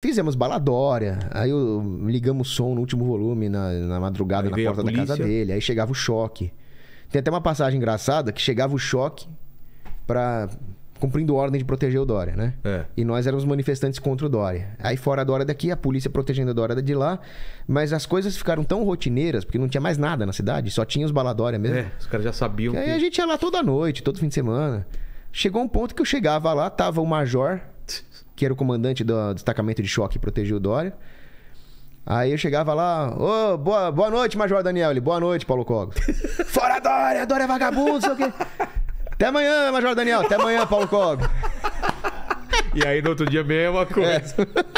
Fizemos baladória, aí eu, ligamos o som no último volume, na, na madrugada, aí na porta da casa dele. Aí chegava o choque. Tem até uma passagem engraçada que chegava o choque pra. Cumprindo ordem de proteger o Dória, né? É. E nós éramos manifestantes contra o Dória. Aí fora a Dória daqui, a polícia protegendo a Dória de lá. Mas as coisas ficaram tão rotineiras, porque não tinha mais nada na cidade, só tinha os baladória mesmo. É, os caras já sabiam. Que... Aí a gente ia lá toda noite, todo fim de semana. Chegou um ponto que eu chegava lá, tava o major que era o comandante do destacamento de choque que protegia o Dória. Aí eu chegava lá, ô, oh, boa, boa noite, Major Daniel. Ele, boa noite, Paulo Cogos. Fora Dória, Dória é vagabundo, sei o quê. Até amanhã, Major Daniel. Até amanhã, Paulo Cogos. E aí, no outro dia, mesma é. coisa. É.